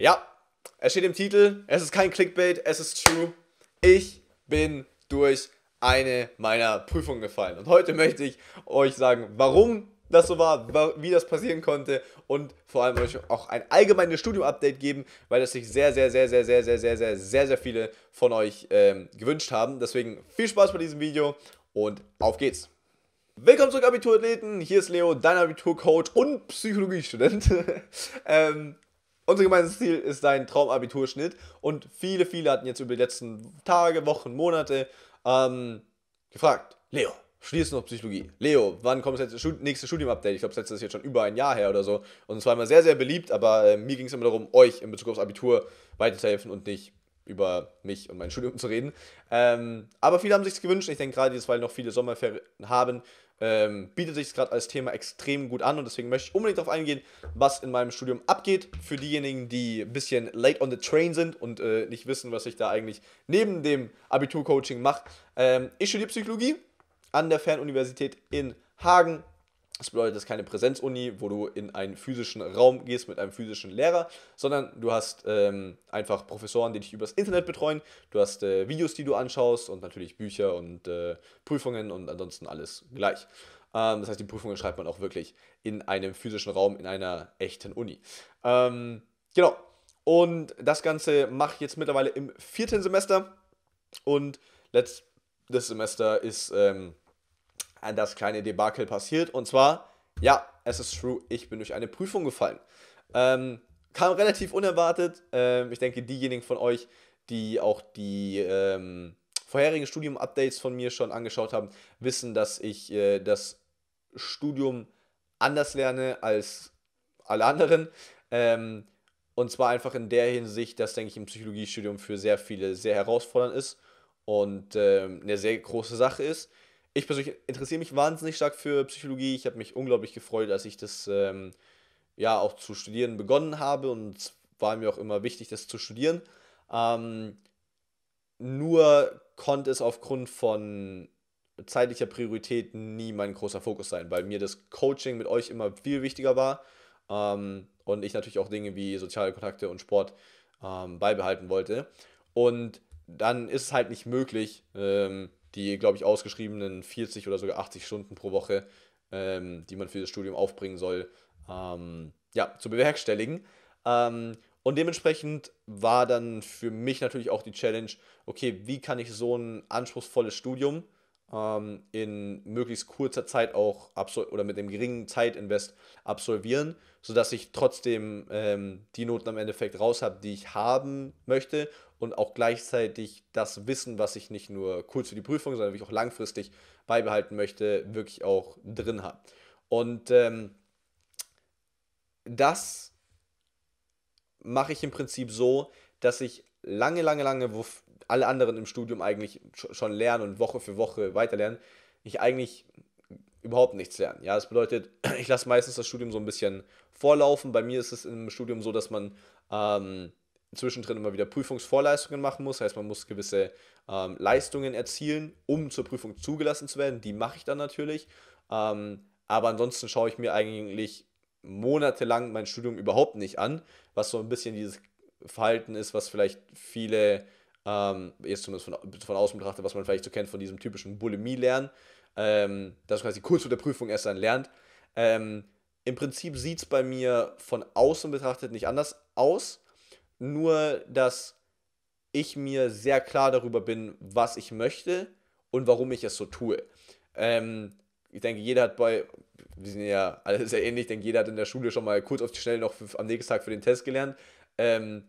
Ja, es steht im Titel, es ist kein Clickbait, es ist true. Ich bin durch eine meiner Prüfungen gefallen. Und heute möchte ich euch sagen, warum das so war, wie das passieren konnte und vor allem euch auch ein allgemeines Studium-Update geben, weil das sich sehr, sehr, sehr, sehr, sehr, sehr, sehr, sehr, sehr, sehr viele von euch ähm, gewünscht haben. Deswegen viel Spaß bei diesem Video und auf geht's! Willkommen zurück, Abiturathleten. Hier ist Leo, dein Abiturcoach und Psychologiestudent. ähm, unser gemeinsames Ziel ist dein Traumabiturschnitt. Und viele, viele hatten jetzt über die letzten Tage, Wochen, Monate ähm, gefragt: Leo, studierst du noch Psychologie? Leo, wann kommt das nächste Studium-Update? Ich glaube, das letzte ist jetzt schon über ein Jahr her oder so. Und es war immer sehr, sehr beliebt, aber äh, mir ging es immer darum, euch in Bezug aufs Abitur weiterzuhelfen und nicht über mich und mein Studium zu reden. Ähm, aber viele haben sich gewünscht. Ich denke gerade jetzt, weil noch viele Sommerferien haben, ähm, bietet sich gerade als Thema extrem gut an und deswegen möchte ich unbedingt darauf eingehen, was in meinem Studium abgeht. Für diejenigen, die ein bisschen late on the train sind und äh, nicht wissen, was ich da eigentlich neben dem Abiturcoaching mache. Ähm, ich studiere Psychologie an der Fernuniversität in Hagen das bedeutet, das ist keine Präsenzuni, wo du in einen physischen Raum gehst mit einem physischen Lehrer, sondern du hast ähm, einfach Professoren, die dich übers Internet betreuen. Du hast äh, Videos, die du anschaust und natürlich Bücher und äh, Prüfungen und ansonsten alles gleich. Ähm, das heißt, die Prüfungen schreibt man auch wirklich in einem physischen Raum, in einer echten Uni. Ähm, genau. Und das Ganze mache ich jetzt mittlerweile im vierten Semester. Und letztes Semester ist ähm, das kleine Debakel passiert. Und zwar, ja, es ist true, ich bin durch eine Prüfung gefallen. Ähm, kam relativ unerwartet. Ähm, ich denke, diejenigen von euch, die auch die ähm, vorherigen Studium-Updates von mir schon angeschaut haben, wissen, dass ich äh, das Studium anders lerne als alle anderen. Ähm, und zwar einfach in der Hinsicht, dass, denke ich, im Psychologiestudium für sehr viele sehr herausfordernd ist und ähm, eine sehr große Sache ist ich persönlich interessiere mich wahnsinnig stark für Psychologie. Ich habe mich unglaublich gefreut, als ich das ähm, ja auch zu studieren begonnen habe und war mir auch immer wichtig, das zu studieren. Ähm, nur konnte es aufgrund von zeitlicher Priorität nie mein großer Fokus sein, weil mir das Coaching mit euch immer viel wichtiger war ähm, und ich natürlich auch Dinge wie soziale Kontakte und Sport ähm, beibehalten wollte. Und dann ist es halt nicht möglich, ähm, die, glaube ich, ausgeschriebenen 40 oder sogar 80 Stunden pro Woche, ähm, die man für das Studium aufbringen soll, ähm, ja, zu bewerkstelligen. Ähm, und dementsprechend war dann für mich natürlich auch die Challenge, okay, wie kann ich so ein anspruchsvolles Studium ähm, in möglichst kurzer Zeit auch oder mit einem geringen Zeitinvest absolvieren, sodass ich trotzdem ähm, die Noten am Endeffekt raus habe, die ich haben möchte und auch gleichzeitig das Wissen, was ich nicht nur kurz für die Prüfung, sondern wie ich auch langfristig beibehalten möchte, wirklich auch drin habe. Und ähm, das mache ich im Prinzip so, dass ich lange, lange, lange, wo alle anderen im Studium eigentlich schon lernen und Woche für Woche weiterlernen, ich eigentlich überhaupt nichts lernen. Ja, das bedeutet, ich lasse meistens das Studium so ein bisschen vorlaufen. Bei mir ist es im Studium so, dass man ähm, zwischendrin immer wieder Prüfungsvorleistungen machen muss. Heißt, man muss gewisse ähm, Leistungen erzielen, um zur Prüfung zugelassen zu werden. Die mache ich dann natürlich. Ähm, aber ansonsten schaue ich mir eigentlich monatelang mein Studium überhaupt nicht an, was so ein bisschen dieses Verhalten ist, was vielleicht viele, ähm, jetzt zumindest von, von außen betrachtet, was man vielleicht so kennt von diesem typischen Bulimie-Lernen, ähm, dass man quasi kurz vor der Prüfung erst dann lernt. Ähm, Im Prinzip sieht es bei mir von außen betrachtet nicht anders aus nur, dass ich mir sehr klar darüber bin, was ich möchte und warum ich es so tue. Ähm, ich denke, jeder hat bei, wir sind ja alle sehr ähnlich, ich denke, jeder hat in der Schule schon mal kurz auf die Schnelle noch für, am nächsten Tag für den Test gelernt. Ähm,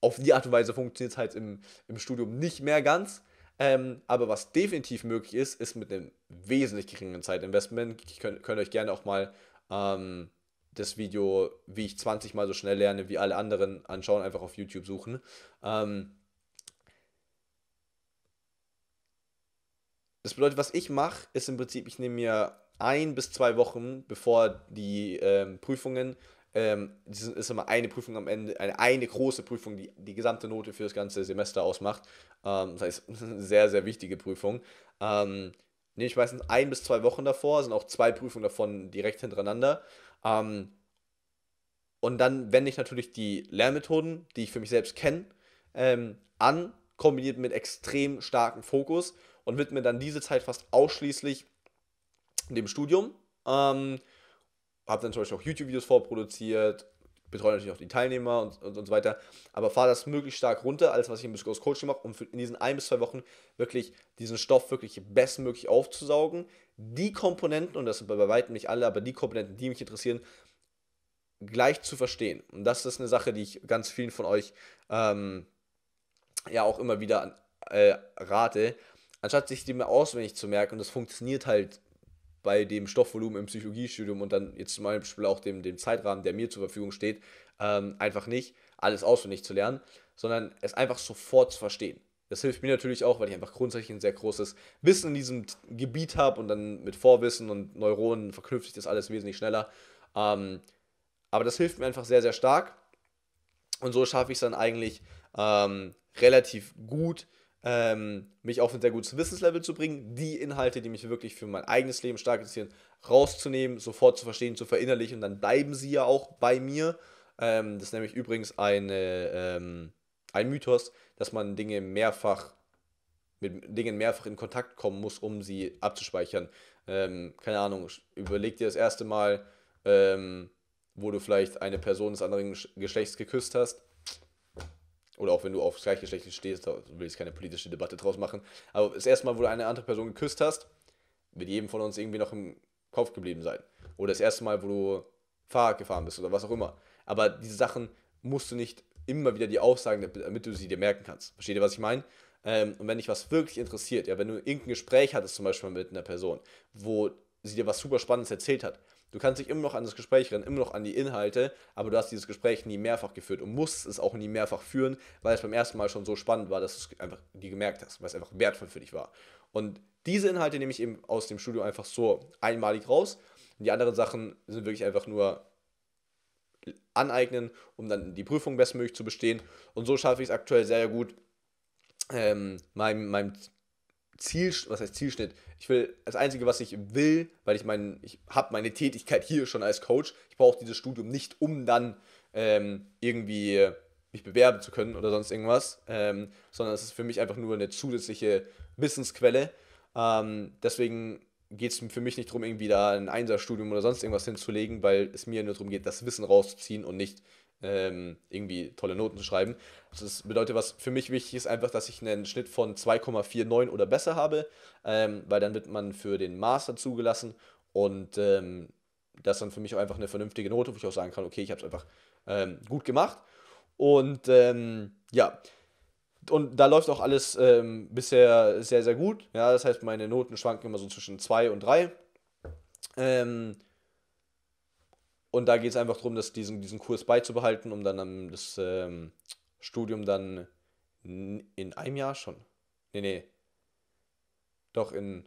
auf die Art und Weise funktioniert es halt im, im Studium nicht mehr ganz. Ähm, aber was definitiv möglich ist, ist mit einem wesentlich geringeren Zeitinvestment. Ich könnt, könnt euch gerne auch mal ähm, das Video, wie ich 20 Mal so schnell lerne, wie alle anderen anschauen, einfach auf YouTube suchen. Ähm, das bedeutet, was ich mache, ist im Prinzip, ich nehme mir ein bis zwei Wochen, bevor die ähm, Prüfungen, ähm, ist immer eine Prüfung am Ende, eine, eine große Prüfung, die die gesamte Note für das ganze Semester ausmacht. Ähm, das heißt, sehr, sehr wichtige Prüfung. Ähm, nehme ich meistens ein bis zwei Wochen davor, sind auch zwei Prüfungen davon direkt hintereinander. Ähm, und dann wende ich natürlich die Lernmethoden, die ich für mich selbst kenne, ähm, an, kombiniert mit extrem starkem Fokus und widme dann diese Zeit fast ausschließlich dem Studium. Ähm, habe dann zum Beispiel auch YouTube-Videos vorproduziert, betreue natürlich auch die Teilnehmer und, und, und so weiter, aber fahre das möglichst stark runter, alles was ich im Diskurs Coaching mache, um in diesen ein bis zwei Wochen wirklich diesen Stoff wirklich bestmöglich aufzusaugen. Die Komponenten, und das sind bei weitem nicht alle, aber die Komponenten, die mich interessieren, gleich zu verstehen. Und das ist eine Sache, die ich ganz vielen von euch ähm, ja auch immer wieder äh, rate, anstatt sich die mir auswendig zu merken, und das funktioniert halt bei dem Stoffvolumen im Psychologiestudium und dann jetzt zum Beispiel auch dem, dem Zeitrahmen, der mir zur Verfügung steht, ähm, einfach nicht alles auswendig zu lernen, sondern es einfach sofort zu verstehen. Das hilft mir natürlich auch, weil ich einfach grundsätzlich ein sehr großes Wissen in diesem Gebiet habe und dann mit Vorwissen und Neuronen verknüpft sich das alles wesentlich schneller. Ähm, aber das hilft mir einfach sehr, sehr stark. Und so schaffe ich es dann eigentlich ähm, relativ gut, ähm, mich auf ein sehr gutes Wissenslevel zu bringen, die Inhalte, die mich wirklich für mein eigenes Leben stark interessieren, rauszunehmen, sofort zu verstehen, zu verinnerlichen und dann bleiben sie ja auch bei mir. Ähm, das ist nämlich übrigens eine, ähm, ein Mythos, dass man Dinge mehrfach mit Dingen mehrfach in Kontakt kommen muss, um sie abzuspeichern. Ähm, keine Ahnung, überleg dir das erste Mal, ähm, wo du vielleicht eine Person des anderen Geschlechts geküsst hast oder auch wenn du aufs Gleichgeschlecht stehst, da will ich keine politische Debatte draus machen. Aber das erste Mal, wo du eine andere Person geküsst hast, wird jedem von uns irgendwie noch im Kopf geblieben sein. Oder das erste Mal, wo du Fahrrad gefahren bist oder was auch immer. Aber diese Sachen musst du nicht immer wieder die Aussagen, damit du sie dir merken kannst. Versteht ihr, was ich meine? Ähm, und wenn dich was wirklich interessiert, ja, wenn du irgendein Gespräch hattest, zum Beispiel mit einer Person, wo sie dir was super Spannendes erzählt hat Du kannst dich immer noch an das Gespräch erinnern, immer noch an die Inhalte, aber du hast dieses Gespräch nie mehrfach geführt und musst es auch nie mehrfach führen, weil es beim ersten Mal schon so spannend war, dass du es einfach die gemerkt hast, weil es einfach wertvoll für dich war. Und diese Inhalte nehme ich eben aus dem Studio einfach so einmalig raus. Und die anderen Sachen sind wirklich einfach nur aneignen, um dann die Prüfung bestmöglich zu bestehen. Und so schaffe ich es aktuell sehr, sehr gut, ähm, meinem, meinem Ziel, was heißt Zielschnitt? Ich will, das Einzige, was ich will, weil ich meine, ich habe meine Tätigkeit hier schon als Coach, ich brauche dieses Studium nicht, um dann ähm, irgendwie mich bewerben zu können oder sonst irgendwas, ähm, sondern es ist für mich einfach nur eine zusätzliche Wissensquelle. Ähm, deswegen geht es für mich nicht darum, irgendwie da ein Einsatzstudium oder sonst irgendwas hinzulegen, weil es mir nur darum geht, das Wissen rauszuziehen und nicht ähm, irgendwie tolle Noten zu schreiben. Das bedeutet, was für mich wichtig ist, einfach, dass ich einen Schnitt von 2,49 oder besser habe, ähm, weil dann wird man für den Master zugelassen und ähm, das ist dann für mich auch einfach eine vernünftige Note, wo ich auch sagen kann, okay, ich habe es einfach ähm, gut gemacht. Und ähm, ja, und da läuft auch alles ähm, bisher sehr, sehr gut. Ja, das heißt, meine Noten schwanken immer so zwischen 2 und 3. Ähm, und da geht es einfach darum, dass diesen, diesen Kurs beizubehalten, um dann das ähm, Studium dann in einem Jahr schon. Nee, nee. Doch in,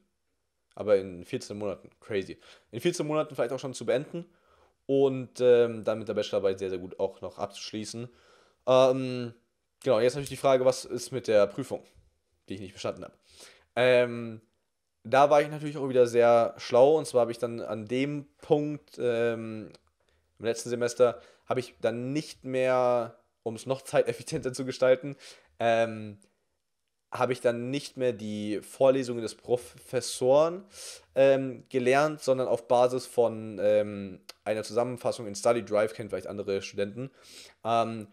aber in 14 Monaten. Crazy. In 14 Monaten vielleicht auch schon zu beenden und ähm, dann mit der Bachelorarbeit sehr, sehr gut auch noch abzuschließen. Ähm, genau, jetzt natürlich die Frage, was ist mit der Prüfung, die ich nicht bestanden habe. Ähm, da war ich natürlich auch wieder sehr schlau und zwar habe ich dann an dem Punkt ähm, im letzten Semester habe ich dann nicht mehr, um es noch zeiteffizienter zu gestalten, ähm, habe ich dann nicht mehr die Vorlesungen des Professoren ähm, gelernt, sondern auf Basis von ähm, einer Zusammenfassung in Study Drive, kennt vielleicht andere Studenten. Ähm,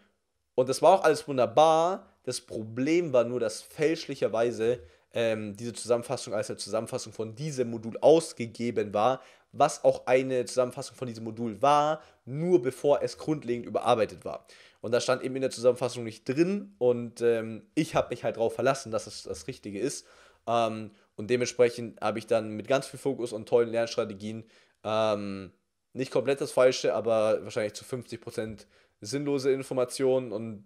und das war auch alles wunderbar. Das Problem war nur, dass fälschlicherweise ähm, diese Zusammenfassung als eine Zusammenfassung von diesem Modul ausgegeben war, was auch eine Zusammenfassung von diesem Modul war nur bevor es grundlegend überarbeitet war. Und da stand eben in der Zusammenfassung nicht drin und ähm, ich habe mich halt darauf verlassen, dass es das Richtige ist. Ähm, und dementsprechend habe ich dann mit ganz viel Fokus und tollen Lernstrategien ähm, nicht komplett das Falsche, aber wahrscheinlich zu 50% sinnlose Informationen und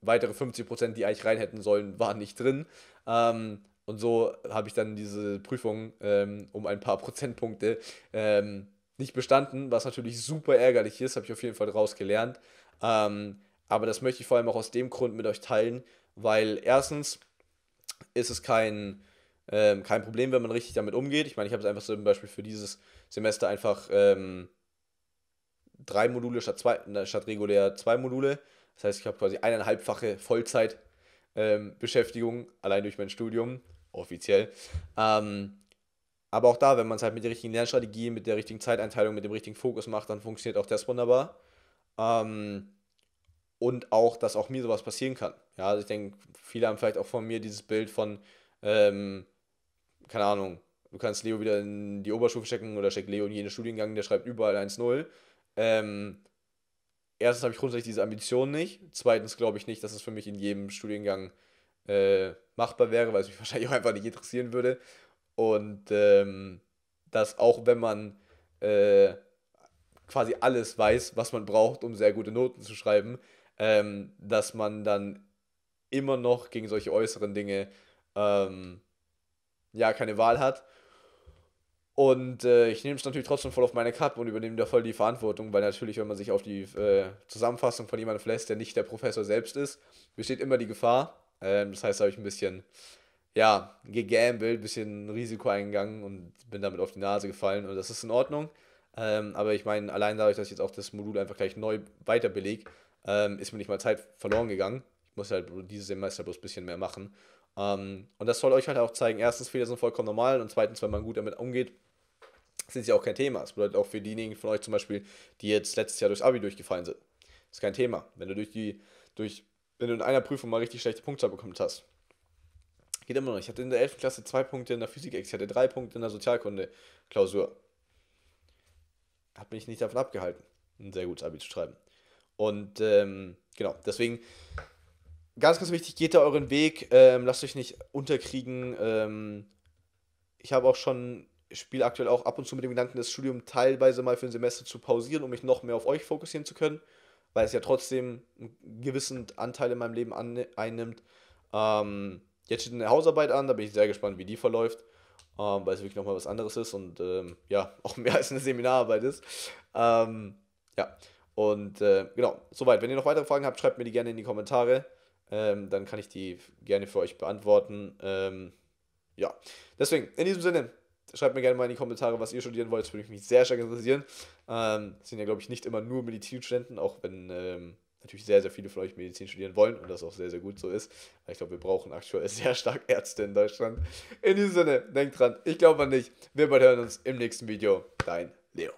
weitere 50%, die eigentlich rein hätten sollen, waren nicht drin. Ähm, und so habe ich dann diese Prüfung ähm, um ein paar Prozentpunkte ähm, nicht bestanden, was natürlich super ärgerlich ist, habe ich auf jeden Fall daraus gelernt. Ähm, aber das möchte ich vor allem auch aus dem Grund mit euch teilen, weil erstens ist es kein, ähm, kein Problem, wenn man richtig damit umgeht. Ich meine, ich habe es einfach zum Beispiel für dieses Semester einfach ähm, drei Module statt, zwei, statt regulär zwei Module. Das heißt, ich habe quasi eineinhalbfache Vollzeitbeschäftigung, ähm, allein durch mein Studium, offiziell. Ähm, aber auch da, wenn man es halt mit der richtigen Lernstrategie, mit der richtigen Zeiteinteilung, mit dem richtigen Fokus macht, dann funktioniert auch das wunderbar. Ähm, und auch, dass auch mir sowas passieren kann. Ja, also ich denke, viele haben vielleicht auch von mir dieses Bild von, ähm, keine Ahnung, du kannst Leo wieder in die Oberstufe stecken oder steck Leo in jeden Studiengang, der schreibt überall 1-0. Ähm, erstens habe ich grundsätzlich diese Ambition nicht. Zweitens glaube ich nicht, dass es für mich in jedem Studiengang äh, machbar wäre, weil es mich wahrscheinlich auch einfach nicht interessieren würde. Und ähm, dass auch wenn man äh, quasi alles weiß, was man braucht, um sehr gute Noten zu schreiben, ähm, dass man dann immer noch gegen solche äußeren Dinge ähm, ja keine Wahl hat. Und äh, ich nehme es natürlich trotzdem voll auf meine Kappe und übernehme da voll die Verantwortung, weil natürlich, wenn man sich auf die äh, Zusammenfassung von jemandem verlässt, der nicht der Professor selbst ist, besteht immer die Gefahr. Ähm, das heißt, da habe ich ein bisschen ja, gegambelt, bisschen Risiko eingegangen und bin damit auf die Nase gefallen und das ist in Ordnung. Ähm, aber ich meine, allein dadurch, dass ich jetzt auch das Modul einfach gleich neu weiter beleg, ähm, ist mir nicht mal Zeit verloren gegangen. Ich muss halt dieses Semester bloß ein bisschen mehr machen. Ähm, und das soll euch halt auch zeigen, erstens, Fehler sind vollkommen normal und zweitens, wenn man gut damit umgeht, sind sie auch kein Thema. Das bedeutet auch für diejenigen von euch zum Beispiel, die jetzt letztes Jahr durchs Abi durchgefallen sind. Das ist kein Thema. Wenn du durch die, durch, wenn du in einer Prüfung mal richtig schlechte Punktzahl bekommen hast, Geht immer noch. Ich hatte in der 11. Klasse zwei Punkte in der Physik, ich hatte drei Punkte in der Sozialkunde-Klausur. Hat mich nicht davon abgehalten, ein sehr gutes Abi zu schreiben. Und ähm, genau, deswegen ganz, ganz wichtig, geht da euren Weg, ähm, lasst euch nicht unterkriegen. Ähm, ich habe auch schon, spiele aktuell auch ab und zu mit dem Gedanken, das Studium teilweise mal für ein Semester zu pausieren, um mich noch mehr auf euch fokussieren zu können, weil es ja trotzdem einen gewissen Anteil in meinem Leben einnimmt. Ähm, Jetzt steht eine Hausarbeit an, da bin ich sehr gespannt, wie die verläuft, ähm, weil es wirklich nochmal was anderes ist und ähm, ja, auch mehr als eine Seminararbeit ist. Ähm, ja, und äh, genau, soweit. Wenn ihr noch weitere Fragen habt, schreibt mir die gerne in die Kommentare. Ähm, dann kann ich die gerne für euch beantworten. Ähm, ja, deswegen, in diesem Sinne, Schreibt mir gerne mal in die Kommentare, was ihr studieren wollt. Das würde mich sehr stark interessieren. Ähm, sind ja, glaube ich, nicht immer nur Medizinstudenten, auch wenn ähm, natürlich sehr, sehr viele von euch Medizin studieren wollen und das auch sehr, sehr gut so ist. Ich glaube, wir brauchen aktuell sehr stark Ärzte in Deutschland. In diesem Sinne, denkt dran, ich glaube an dich. Wir bald hören uns im nächsten Video. Dein Leo.